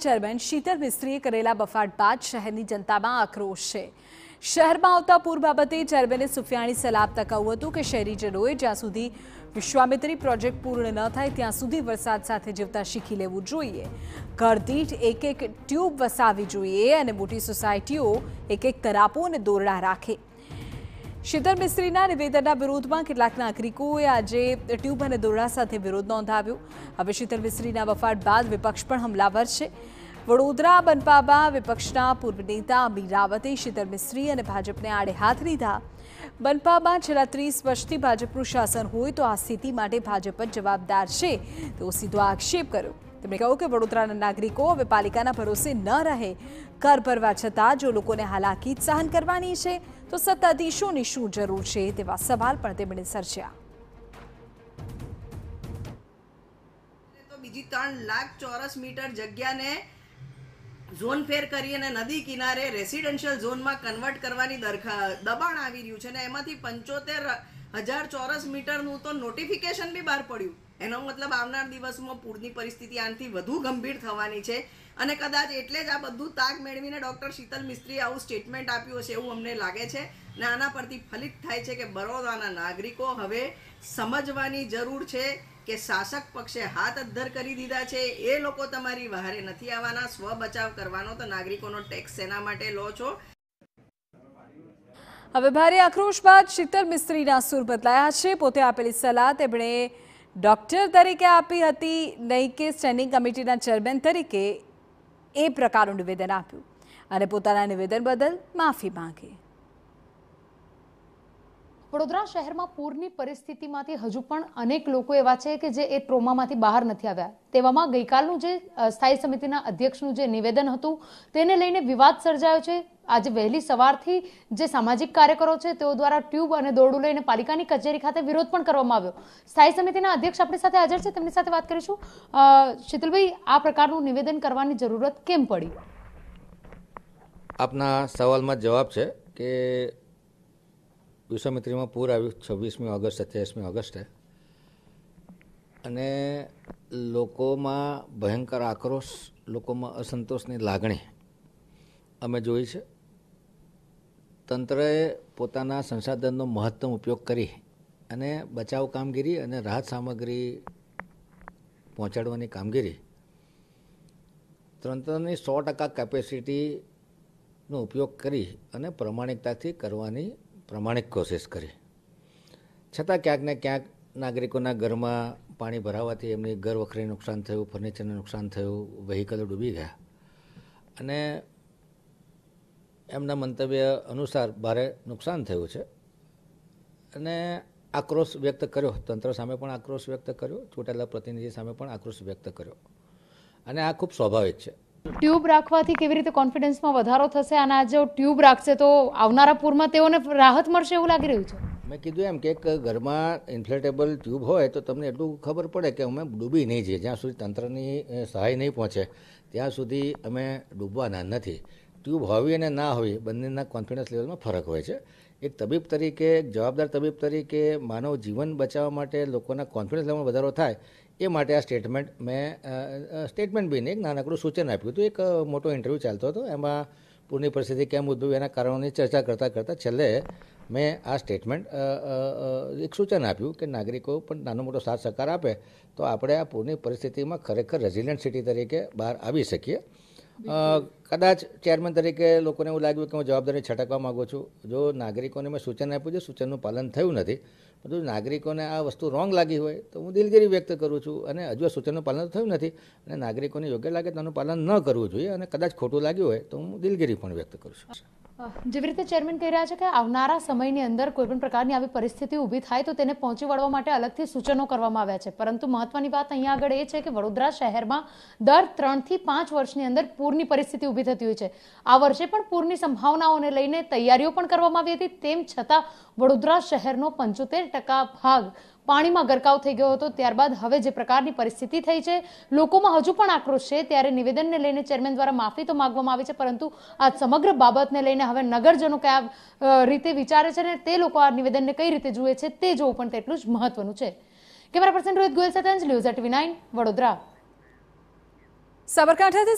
chairman Sheetal મિસ્ત્રીએ કરેલા બફાટ બાદ શહેરની જનતામાં આક્રોશ છે શહેરમાં આવતા પૂર બાબતે ચેરમેને સુફિયાણી સલાબતા કહ્યું હતું કે શહેરીજનોએ જ્યાં સુધી વિશ્વામિત્રી પ્રોજેક્ટ પૂર્ણ ન થાય ત્યાં સુધી વરસાદ સાથે જીવતા શીખી લેવું જોઈએ ઘરદીઠ એક એક ટ્યુબ વસાવી જોઈએ અને મોટી સોસાયટીઓ એક એક તરાપો અને દોરડા રાખે શીતલ મિસ્ત્રીના નિવેદનના વિરોધમાં કેટલાક નાગરિકોએ આજે ટ્યુબ અને દોરડા સાથે વિરોધ નોંધાવ્યો હવે શીતલ મિસ્ત્રીના વફાટ બાદ વિપક્ષ પણ હમલાવર છે વડોદરા બનપામાં વિપક્ષના પૂર્વ નેતા અમીર રાવતે શીતલ મિસ્ત્રી અને ભાજપને આડે હાથ લીધા બનપામાં છેલ્લા ત્રીસ વર્ષથી ભાજપનું શાસન હોય તો આ સ્થિતિ માટે ભાજપ જ જવાબદાર છે તેવો સીધો આક્ષેપ કર્યો તેમણે કહ્યું કે વડોદરાના નાગરિકો હવે પાલિકાના ભરોસે ન રહે કર ભરવા છતાં જો લોકોને હાલાકી સહન કરવાની છે તો સત્તાધીશોની શું જરૂર છે તેવા સવાલ પણ તેમણે સર્જ્યા બીજી ત્રણ લાખ ચોરસ મીટર જગ્યાને ઝોન ફેર કરી અને નદી કિનારે રેસિડેન્શિયલ ઝોનમાં કન્વર્ટ કરવાની દરખા દબાણ આવી રહ્યું છે અને એમાંથી પંચોતેર હજાર ચોરસ મીટરનું તો નોટિફિકેશન બી બહાર પડ્યું એનો મતલબ આવનાર દિવસમાં પૂરની પરિસ્થિતિ આનાથી વધુ ગંભીર થવાની છે અને કદાચ એટલે જ આ બધું તાગ મેળવીને ડૉક્ટર શીતલ મિસ્ત્રીએ આવું સ્ટેટમેન્ટ આપ્યું હશે એવું અમને લાગે છે અને આના પરથી ફલિત થાય છે કે બરોડાના નાગરિકો હવે સમજવાની જરૂર છે કે શાસક પક્ષે હાથ અદ્ધર કરી દીધા છે એ લોકો તમારી વહારે નથી આવવાના સ્વ બચાવ કરવાનો તો નાગરિકોનો ટેક્સ સેના માટે લો છો હવે ભારે આક્રોશ બાદ શીતલ મિસ્ત્રીના સુર બદલાયા છે પોતે આપેલી સલાહ તેમણે ડોક્ટર તરીકે આપી હતી નહીં કે સ્ટેન્ડિંગ કમિટીના ચેરમેન તરીકે એ પ્રકારનું નિવેદન આપ્યું અને પોતાના નિવેદન બદલ માફી માંગી વડોદરા શહેરમાં પૂરની પરિસ્થિતિમાંથી હજુ પણ અનેક લોકો એવા છે કે જે એ ટ્રોમામાંથી બહાર નથી આવ્યા તેવામાં ગઈકાલનું જે સ્થાયી સમિતિના અધ્યક્ષનું જે નિવેદન હતું તેને લઈને વિવાદ સર્જાયો છે આજે વહેલી સવારથી જે સામાજિક કાર્યકરો છે તેઓ દ્વારા ટ્યુબ અને દોરડું લઈને પાલિકાની કચેરી ખાતે વિરોધ પણ કરવામાં આવ્યો સ્થાયી સમિતિના અધ્યક્ષ આપણી સાથે હાજર છે તેમની સાથે વાત કરીશું શીતલભાઈ આ પ્રકારનું નિવેદન કરવાની જરૂરત કેમ પડી આપના સવાલમાં જવાબ છે કે વિશ્વામિત્રીમાં પૂર આવ્યું છવ્વીસમી ઓગસ્ટ સત્યાવીસમી ઓગસ્ટે અને લોકોમાં ભયંકર આક્રોશ લોકોમાં અસંતોષની લાગણી અમે જોઈ છે તંત્રએ પોતાના સંસાધનનો મહત્તમ ઉપયોગ કરી અને બચાવ કામગીરી અને રાહત સામગ્રી પહોંચાડવાની કામગીરી તંત્રની સો ટકા કેપેસિટીનો ઉપયોગ કરી અને પ્રમાણિકતાથી કરવાની પ્રમાણિક કોશિશ કરી છતાં ક્યાંક ને ક્યાંક નાગરિકોના ઘરમાં પાણી ભરાવાથી એમની ઘર વખરી નુકસાન થયું ફર્નિચરને નુકસાન થયું વ્હીકલો ડૂબી ગયા અને એમના મંતવ્ય અનુસાર ભારે નુકસાન થયું છે અને આક્રોશ વ્યક્ત કર્યો તંત્ર સામે પણ આક્રોશ વ્યક્ત કર્યો ચૂંટાયેલા પ્રતિનિધિ સામે પણ આક્રોશ વ્યક્ત કર્યો અને આ ખૂબ સ્વાભાવિક છે ટ્યુબ રાખવાથી કેવી રીતે કોન્ફિડન્સમાં વધારો થશે અને આ જો ટ્યુબ રાખશે તો આવનારા પૂરમાં તેઓને રાહત મળશે એવું લાગી રહ્યું છે મેં કીધું એમ કે ઘરમાં ઇન્ફ્લેટેબલ ટ્યુબ હોય તો તમને એટલું ખબર પડે કે અમે ડૂબી નહીં જઈએ જ્યાં સુધી તંત્રની સહાય નહીં પહોંચે ત્યાં સુધી અમે ડૂબવાના નથી ટ્યુબ હોવી અને ના હોવી બંનેના કોન્ફિડન્સ લેવલમાં ફરક હોય છે એક તબીબ તરીકે જવાબદાર તબીબ તરીકે માનવ જીવન બચાવવા માટે લોકોના કોન્ફિડન્સ લેવલમાં વધારો થાય એ માટે આ સ્ટેટમેન્ટ મેં સ્ટેટમેન્ટ બીને એક નાનકડું સૂચન આપ્યું હતું એક મોટો ઇન્ટરવ્યૂ ચાલતો હતો એમાં પૂરની પરિસ્થિતિ કેમ ઉદ્ભવી એના કારણોની ચર્ચા કરતાં કરતાં છેલ્લે મેં આ સ્ટેટમેન્ટ એક સૂચન આપ્યું કે નાગરિકો પણ નાનો મોટો સાથ સહકાર આપે તો આપણે આ પૂરની પરિસ્થિતિમાં ખરેખર રેઝિલિયન્ટ સિટી તરીકે બહાર આવી શકીએ કદાચ ચેરમેન તરીકે લોકોને એવું લાગ્યું કે હું જવાબદારી છટકવા માગું છું જો નાગરિકોને મેં સૂચન આપ્યું છે સૂચનનું પાલન થયું નથી પરંતુ નાગરિકોને આ વસ્તુ રોંગ લાગી હોય તો હું દિલગીરી વ્યક્ત કરું છું અને હજુ સૂચનનું પાલન થયું નથી અને નાગરિકોને યોગ્ય લાગે તો એનું પાલન ન કરવું જોઈએ અને કદાચ ખોટું લાગ્યું હોય તો હું દિલગીરી પણ વ્યક્ત કરું છું જેવી રીતે ચેરમેન કહી રહ્યા છે કે આવનારા સમયની અંદર કોઈપણ પ્રકારની આવી પરિસ્થિતિ ઊભી થાય તો તેને પહોંચી વળવા માટે અલગથી સૂચનો કરવામાં આવ્યા છે પરંતુ મહત્વની વાત અહીંયા આગળ એ છે કે વડોદરા શહેરમાં દર ત્રણથી પાંચ વર્ષની અંદર પૂરની પરિસ્થિતિ ઊભી ઊભી થતી હોય છે આ વર્ષે પણ પૂરની સંભાવનાઓને લઈને તૈયારીઓ પણ કરવામાં આવી હતી તેમ છતાં વડોદરા શહેરનો પંચોતેર ટકા ભાગ પાણીમાં ગરકાવ થઈ ગયો હતો ત્યારબાદ હવે જે પ્રકારની પરિસ્થિતિ થઈ છે લોકોમાં હજુ પણ આક્રોશ છે ત્યારે નિવેદનને લઈને ચેરમેન દ્વારા માફી તો માગવામાં આવી છે પરંતુ આ સમગ્ર બાબતને લઈને હવે નગરજનો કયા રીતે વિચારે છે અને તે લોકો આ નિવેદનને કઈ રીતે જુએ છે તે જોવું પણ તેટલું જ મહત્વનું છે કેમેરા પર્સન રોહિત ગોયલ સાથે વડોદરા સાબરકાંઠાથી